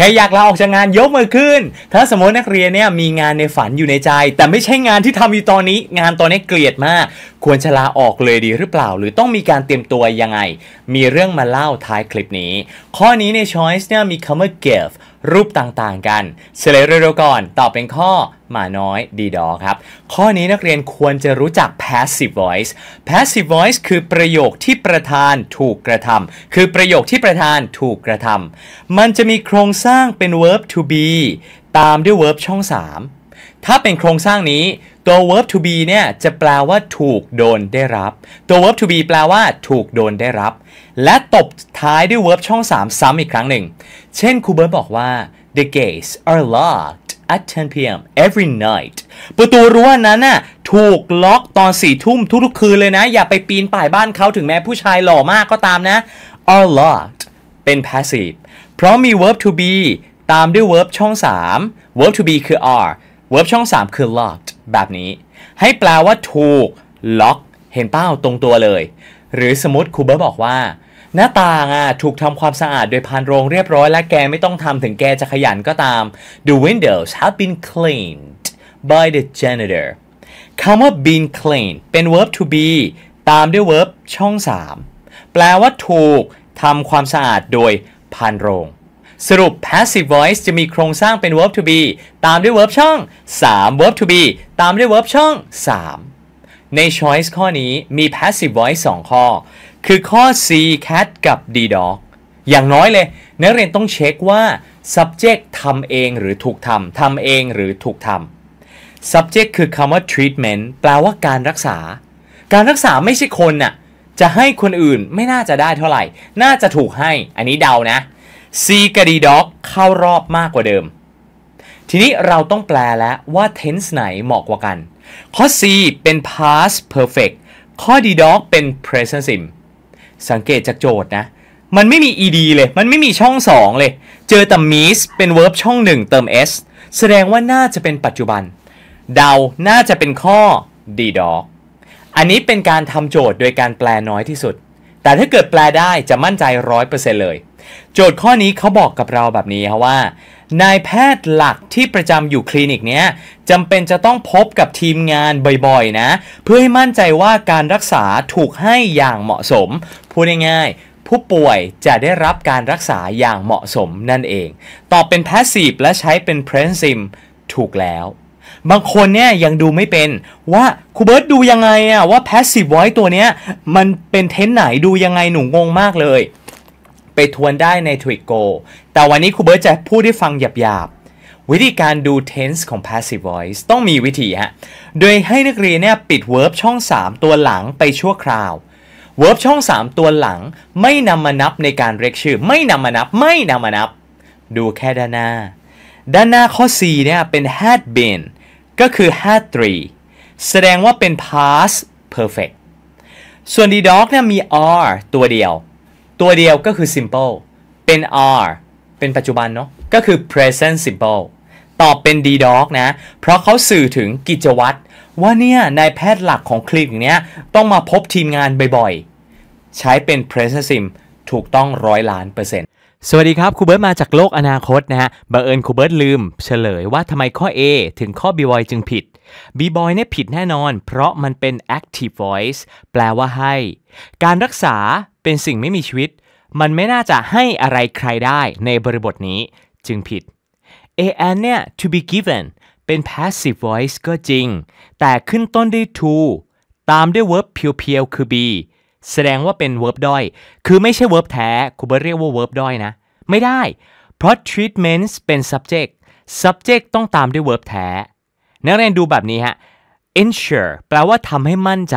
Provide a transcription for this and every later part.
แค่อยากลาออกจากงานยกมือขึ้น ถ้าสมมตินักเรียนเนี่ยมีงานในฝันอยู่ในใจ แต่ไม่ใช่งานที่ทำอยู่ตอนนี้ งานตอนนี้เกลียดมาก ควรชะลาออกเลยดีหรือเปล่า หรือต้องมีการเตรียมตัวยังไง มีเรื่องมาเล่าท้ายคลิปนี้ ข้อนี้ใน choice เนี่ยมีคำว่า give รูปต่างๆกันเฉลยเร็วๆก่อน ตอบเป็นข้อหมาน้อยดีดอครับ ข้อนี้นักเรียนควรจะรู้จัก passive voice passive voice คือประโยคที่ประธานถูกกระทำ คือประโยคที่ประธานถูกกระทำ มันจะมีโครงสร้างเป็น verb to be ตามด้วย verb ช่อง 3 ถ้าเป็นโครงสร้างนี้ตัว verb to be เนี่ยจะแปลว่าถูกโดนได้รับ ตัว verb to be แปลว่าถูกโดนได้รับ และตบท้ายด้วย verb ช่อง 3 ซ้ำอีกครั้งหนึ่ง เช่นครูเบิร์ตบอกว่า the gates are locked at 10 p.m. every night ประตูรั้วนั้นน่ะถูกล็อกตอนสี่ทุ่มทุกๆคืนเลยนะ อย่าไปปีนป่ายบ้านเขาถึงแม้ผู้ชายหล่อมากก็ตามนะ are locked เป็น passive เพราะมี verb to be ตามด้วย verb ช่อง3 verb to be คือ are verb ช่อง3คือ locked แบบนี้ให้แปลว่าถูก ล็อกเห็นเป้าตรงตัวเลย หรือสมมติครูเบิร์บอกว่า หน้าต่างอ่ะถูกทำความสะอาดโดยพานโรงเรียบร้อยและแกไม่ต้องทำถึงแกจะขยันก็ตาม the windows have been cleaned by the janitor คำว่า been cleaned เป็น verb to be ตามด้วย verb ช่อง 3 แปลว่าถูกทำความสะอาดโดยพานโรงสรุป passive voice จะมีโครงสร้างเป็น verb to be ตามด้วย verb ช่อง 3 verb to be ตามด้วย verb ช่อง 3 ใน choice ข้อนี้มี passive voice 2 ข้อ คือข้อ C cat กับ d dog อย่างน้อยเลย นักเรียนต้องเช็คว่า subject ทำเองหรือถูกทำ ทำเองหรือถูกทำ subject คือคำว่า treatment แปลว่าการรักษา การรักษาไม่ใช่คนน่ะ จะให้คนอื่นไม่น่าจะได้เท่าไหร่ น่าจะถูกให้ อันนี้เดานะซีกาดีด็อกเข้ารอบมากกว่าเดิม ทีนี้เราต้องแปลแล้วว่า tense ไหนเหมาะกว่ากัน ข้อ C เป็น past perfect ข้อ D ็อกเป็น present sim p สังเกตจากโจทย์นะ มันไม่มี ed เลย มันไม่มีช่อง 2 เลย เจอแต่ miss เป็น verb ช่อง 1 เติม s แสดงว่าน่าจะเป็นปัจจุบันเดาน่าจะเป็นข้อ D dog อันนี้เป็นการทำโจทย์โดยการแปลน้อยที่สุด แต่ถ้าเกิดแปลได้จะมั่นใจ100%เลยโจทย์ข้อนี้เขาบอกกับเราแบบนี้ครับว่า นายแพทย์หลักที่ประจำอยู่คลินิกเนี้ยจำเป็นจะต้องพบกับทีมงานบ่อยๆนะ เพื่อให้มั่นใจว่าการรักษาถูกให้อย่างเหมาะสมพูดง่ายๆ ผู้ป่วยจะได้รับการรักษาอย่างเหมาะสมนั่นเอง ตอบเป็นพาสซีฟและใช้เป็นเพรสซิมถูกแล้ว บางคนเนี่ยยังดูไม่เป็นว่าครูเบิร์ตดูยังไงอะว่าพาสซีฟไว้ตัวเนี้ยมันเป็นเทนไหนดูยังไงหนูงงมากเลยไปทวนได้ในท w ิกโกแต่วันนี้ครูเบิร์ตจะพูดให้ฟังหยาบๆ วิธีการดู tense ของ passive voice ต้องมีวิธีฮะ โดยให้นักเรียนเนี่ยปิด verb ช่อง 3 ตัวหลังไปชั่วคราว verb ช่อง 3 ตัวหลังไม่นำมานับในการเรียกชื่อไม่นำมานับ ไม่นำมานับ ดูแค่ด้านหน้า ด้านหน้าข้อ C เนี่ยเป็น had been ก็คือ had three แสดงว่าเป็น past perfect ส่วน the dog เนี่ยมี r ตัวเดียวตัวเดียวก็คือ simple เป็น are เป็นปัจจุบันเนาะ ก็คือ present simple ตอบเป็น d dog นะ เพราะเขาสื่อถึงกิจวัตร ว่าเนี่ยนายแพทย์หลักของคลิกเนี้ย ต้องมาพบทีมงานบ่อยๆ ใช้เป็น present sim ถูกต้องร้อยล้านเปอร์เซ็นต์ สวัสดีครับ ครูเบิร์ตมาจากโลกอนาคตนะฮะบังเอิญครูเบิร์ตลืม เฉลยว่าทำไมข้อ A ถึงข้อ B boy จึงผิด B boy เนี่ยผิดแน่นอน เพราะมันเป็น active voice แปลว่าให้ การรักษาเป็นสิ่งไม่มีชีวิต มันไม่น่าจะให้อะไรใครได้ในบริบทนี้จึงผิด an เนี่ย to be given เป็น passive voice ก็จริง แต่ขึ้นต้นด้วย to ตามด้วย verb เพียวๆ คือ be แสดงว่าเป็น verb ด้อย คือไม่ใช่ verb แท้คุณเบร์เรียกว่า verb ด้อยนะ ไม่ได้ เพราะ treatments เป็น subject subject ต้องตามด้วย verb แท้ นักเรียนดูแบบนี้ฮะ ensure แปลว่าทำให้มั่นใจ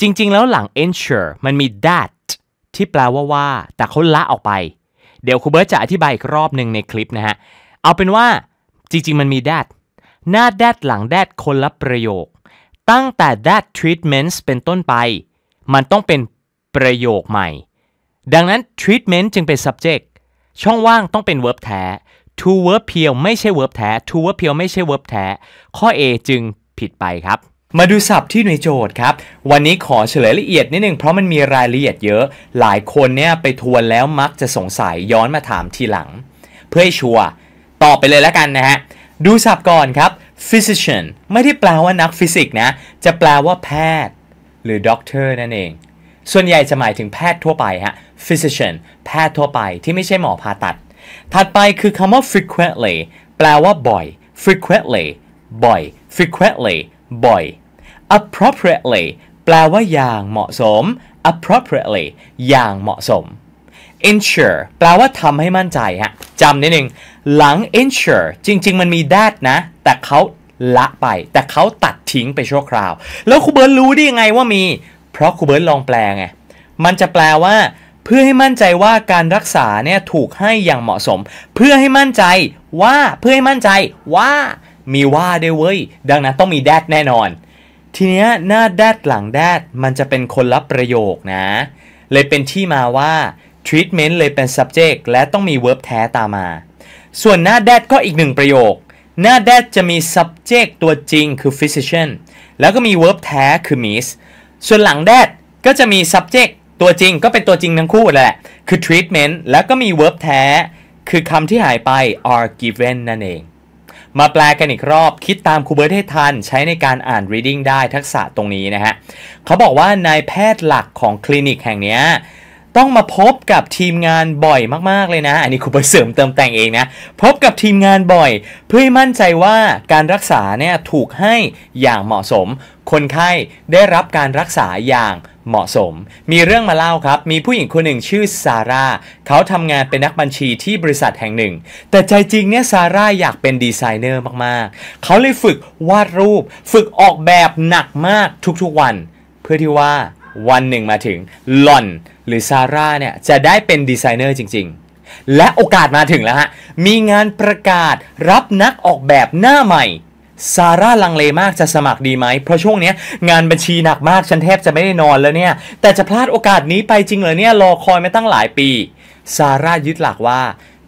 จริงๆแล้วหลัง ensure มันมี that ที่แปลว่าว่า แต่เขาละออกไป เดี๋ยวครูเบิร์ตจะอธิบายอีกรอบหนึ่งในคลิปนะฮะ เอาเป็นว่า จริงๆมันมี that หน้า that หลัง that คนละประโยค ตั้งแต่ that treatments เป็นต้นไป มันต้องเป็นประโยคใหม่ ดังนั้น treatment จึงเป็น subject ช่องว่างต้องเป็น verb แท้ to verb เพียวไม่ใช่ verb แท้ to verb เพียวไม่ใช่ verb แท้ข้อ A จึงผิดไปครับมาดูศัพท์ที่ในโจทย์ครับ วันนี้ขอเฉลยละเอียดนิดนึงเพราะมันมีรายละเอียดเยอะ หลายคนเนี่ยไปทวนแล้วมักจะสงสัยย้อนมาถามทีหลัง เพื่อให้ชัวร์ตอบไปเลยแล้วกันนะฮะ ดูศัพท์ก่อนครับ physician ไม่ได้แปลว่านักฟิสิกส์นะ จะแปลว่าแพทย์ หรือด็อกเตอร์นั่นเอง ส่วนใหญ่จะหมายถึงแพทย์ทั่วไปฮะ physician แพทย์ทั่วไปที่ไม่ใช่หมอผ่าตัด ถัดไปคือคำว่า frequently แปลว่าบ่อย frequently บ่อย frequently บ่อย appropriately แปลว่าอย่างเหมาะสม appropriately อย่างเหมาะสม ensure แปลว่าทำให้มั่นใจฮะจำนิดนึงหลัง ensure จริงๆ มันมี that นะ แต่เขาละไป แต่เขาตัดทิ้งไปชั่วคราว แล้วครูเบิร์ตรู้ได้ยังไงว่ามีเพราะครูเบิร์ตลองแปลไงมันจะแปลว่าเพื่อให้มั่นใจว่าการรักษาเนี่ยถูกให้อย่างเหมาะสม เพื่อให้มั่นใจว่าเพื่อให้มั่นใจว่า มีว่าด้วยเว้ย ดังนั้นต้องมีแดดแน่นอนทีเนี้ยหน้า แดดหลัง แดดมันจะเป็นคนรับประโยคนะ เลยเป็นที่มาว่า treatment เลยเป็น subject และต้องมี verb แท้ตามมา ส่วนหน้า แดดก็อีกหนึ่งประโยค หน้า แดดจะมี subject ตัวจริงคือ physician แล้วก็มี verb แท้คือ miss ส่วนหลังแดดก็จะมี subject ตัวจริงก็เป็นตัวจริงทั้งคู่แหละคือ treatment แล้วก็มี verb แท้คือคำที่หายไป are given นั่นเองมาแปลกันอีกรอบคิดตามครูเบิร์ตให้ทัน ใช้ในการอ่าน reading ได้ทักษะตรงนี้นะฮะเขาบอกว่านายแพทย์หลักของคลินิกแห่งนี้ต้องมาพบกับทีมงานบ่อยมากๆเลยนะ อันนี้ครูไปเสริมเติมแต่งเองนะ พบกับทีมงานบ่อย เพื่อมั่นใจว่าการรักษาเนี่ยถูกให้อย่างเหมาะสม คนไข้ได้รับการรักษาอย่างเหมาะสม มีเรื่องมาเล่าครับ มีผู้หญิงคนหนึ่งชื่อซาร่าเขาทำงานเป็นนักบัญชีที่บริษัทแห่งหนึ่ง แต่ใจจริงเนี่ยซาร่าอยากเป็นดีไซเนอร์มากๆ เขาเลยฝึกวาดรูป ฝึกออกแบบหนักมากทุกๆวัน เพื่อที่ว่าวันหนึ่งมาถึงหลอนหรือซาร่าเนี่ย จะได้เป็น ดีไซเนอร์จริงๆ และโอกาสมาถึงแล้วฮะ มีงานประกาศรับนักออกแบบหน้าใหม่ซาร่าลังเลมากจะสมัครดีไหม เพราะช่วงนี้ งานบัญชีหนักมาก ฉันแทบจะไม่ได้นอนแล้วเนี่ย แต่จะพลาดโอกาสนี้ไปจริงเหรอเนี่ยรอคอยมาตั้งหลายปีซาร่ายึดหลักว่า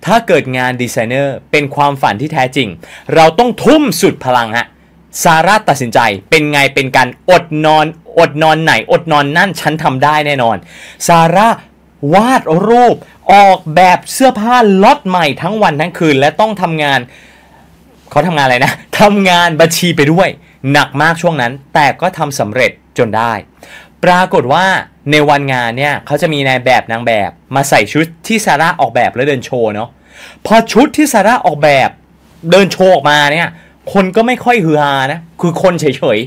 ถ้าเกิดงานดีไซเนอร์เป็นความฝันที่แท้จริง เราต้องทุ่มสุดพลังฮะซาร่าตัดสินใจเป็นไงเป็นการอดนอนอดนอนไหนอดนอนนั่นฉันทำได้แน่นอนซาร่าวาดรูปออกแบบเสื้อผ้าล็อตใหม่ทั้งวันทั้งคืนและต้องทำงานเขาทำงานอะไรนะทำงานบัญชีไปด้วยหนักมากช่วงนั้น แต่ก็ทำสำเร็จจนได้ ปรากฏว่าในวันงานเนี่ยเขาจะมีนายแบบนางแบบ มาใส่ชุดที่ซาร่าออกแบบแล้วเดินโชว์เนาะพอชุดที่ซาร่าออกแบบเดินโชว์ออกมาเนี่ยคนก็ไม่ค่อยฮือฮานะคือคนเฉย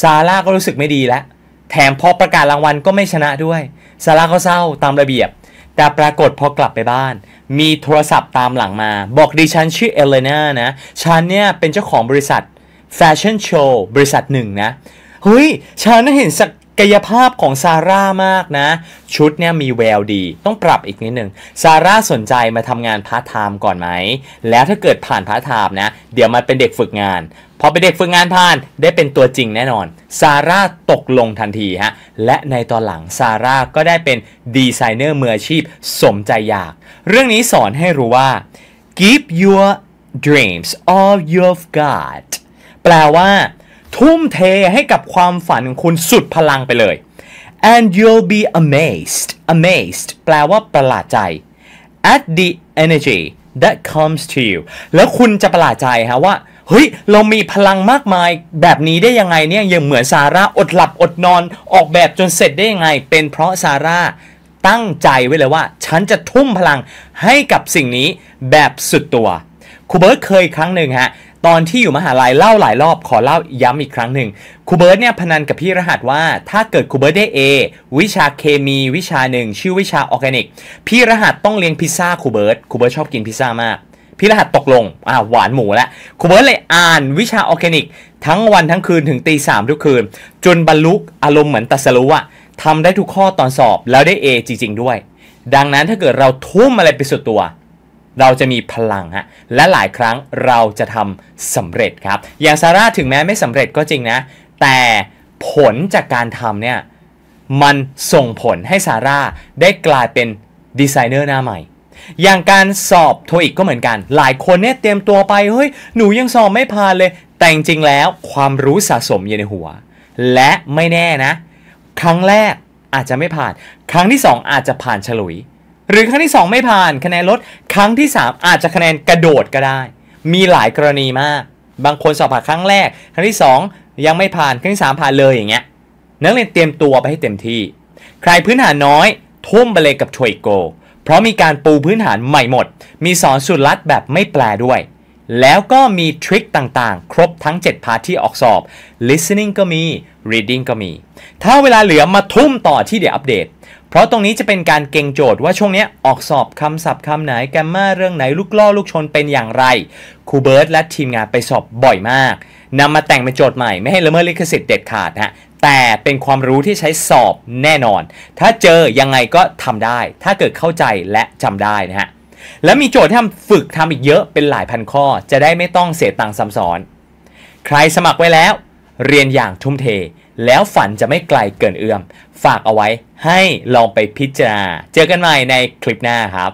ซาร่าก็รู้สึกไม่ดีแล้วแถมพอประกาศรางวัลก็ไม่ชนะด้วย ซาร่าก็เศร้าตามระเบียบ แต่ปรากฏพอกลับไปบ้าน มีโทรศัพท์ตามหลังมา บอกดิฉันชื่อเอเลน่านะ ฉันเนี่ยเป็นเจ้าของบริษัทแฟชั่นโชว์บริษัทหนึ่งนะ เฮ้ย ฉันเห็นสักกายภาพของซาร่ามากนะ ชุดเนี่ยมีแววดี ต้องปรับอีกนิดหนึ่งซาร่าสนใจมาทำงานพาร์ทไทม์ก่อนไหม แล้วถ้าเกิดผ่านพาร์ทไทม์นะ เดี๋ยวมาเป็นเด็กฝึกงาน พอเป็นเด็กฝึกงานผ่านได้เป็นตัวจริงแน่นอนซาร่าตกลงทันทีฮะและในตอนหลังซาร่าก็ได้เป็น ดีไซเนอร์มืออาชีพสมใจอยาก เรื่องนี้สอนให้รู้ว่า give your dreams all you've got แปลว่าทุ่มเทให้กับความฝันของคุณสุดพลังไปเลย and you'll be amazed amazed แปลว่าประหลาดใจ at the energy that comes to you แล้วคุณจะประหลาดใจฮะว่า เฮ้ย เรามีพลังมากมายแบบนี้ได้ยังไงเนี่ย ยังเหมือนซาร่าอดหลับอดนอน ออกแบบจนเสร็จได้ยังไง เป็นเพราะซาร่าตั้งใจไว้เลยว่า ฉันจะทุ่มพลังให้กับสิ่งนี้แบบสุดตัวครูเบิร์ตเคยครั้งหนึ่งฮะตอนที่อยู่มหาลัยเล่าหลายรอบขอเล่าย้ำอีกครั้งหนึ่งครูเบิร์ตเนี่ยพนันกับพี่รหัสว่า ถ้าเกิดครูเบิร์ตได้ A วิชาเคมี วิชาหนึ่งชื่อวิชาออร์แกนิกพี่รหัสต้องเลี้ยงพิซซ่าครูเบิร์ตครูเบิร์ตชอบกินพิซซ่ามากพี่รหัสตกลง อ่าหวานหมูละครูเบิร์ตเลยอ่าน วิชาออร์แกนิกทั้งวันทั้งคืนถึงตีสามทุกคืน จนบรรลุอารมณ์เหมือนตัสรู้อะทำได้ทุกข้อตอนสอบ แล้วได้ A จริงๆด้วย ดังนั้นถ้าเกิดเราทุ่มอะไรไปสุดตัวเราจะมีพลังฮะ และหลายครั้งเราจะทำสำเร็จครับ อย่างซาร่าถึงแม้ไม่สำเร็จก็จริงนะ แต่ผลจากการทำเนี่ยมันส่งผลให้ซาร่าได้กลายเป็นดีไซเนอร์หน้าใหม่ อย่างการสอบโทอีกก็เหมือนกัน หลายคนเนี่ยเตรียมตัวไป เฮ้ย หนูยังสอบไม่ผ่านเลย แต่จริงแล้วความรู้สะสมอยู่ในหัว และไม่แน่นะ ครั้งแรกอาจจะไม่ผ่าน ครั้งที่ 2 อาจจะผ่านฉลุยหรือครั้งที่2ไม่ผ่านคะแนนลดครั้งที่3 อาจจะคะแนนกระโดดก็ได้ มีหลายกรณีมาก บางคนสอบผ่านครั้งแรก ครั้งที่ 2 ยังไม่ผ่านครั้งที่3ผ่านเลยอย่างเงี้ยนักเรียนเตรียมตัวไปให้เต็มที่ ใครพื้นฐานน้อยทุ่มไปเลยกับทวยโก เพราะมีการปูพื้นฐานใหม่หมดมีสอนสุดลัดแบบไม่แปลด้วยแล้วก็มีทริคต่างๆ ครบทั้ง 7 พาร์ทที่ออกสอบ listening ก็มี reading ก็มี ถ้าเวลาเหลือมาทุ่มต่อที่เดี๋ยวอัปเดต เพราะตรงนี้จะเป็นการเก่งโจทย์ว่าช่วงนี้ออกสอบคำศัพท์คำไหนแกมมาเรื่องไหนลูกล่อลูกชนเป็นอย่างไร ครูเบิร์ตและทีมงานไปสอบบ่อยมาก นำมาแต่งเป็นโจทย์ใหม่ ไม่ให้ละเมิดลิขสิทธิ์เด็ดขาดนะแต่เป็นความรู้ที่ใช้สอบแน่นอน ถ้าเจอยังไงก็ทำได้ ถ้าเกิดเข้าใจและจำได้นะฮะแล้วมีโจทย์ที่ทำฝึกทำอีกเยอะเป็นหลายพันข้อจะได้ไม่ต้องเสียตังค์ซ้ำซ้อน ใครสมัครไว้แล้ว เรียนอย่างทุ่มเท แล้วฝันจะไม่ไกลเกินเอื้อม ฝากเอาไว้ให้ลองไปพิจารณาเจอกันใหม่ในคลิปหน้าครับ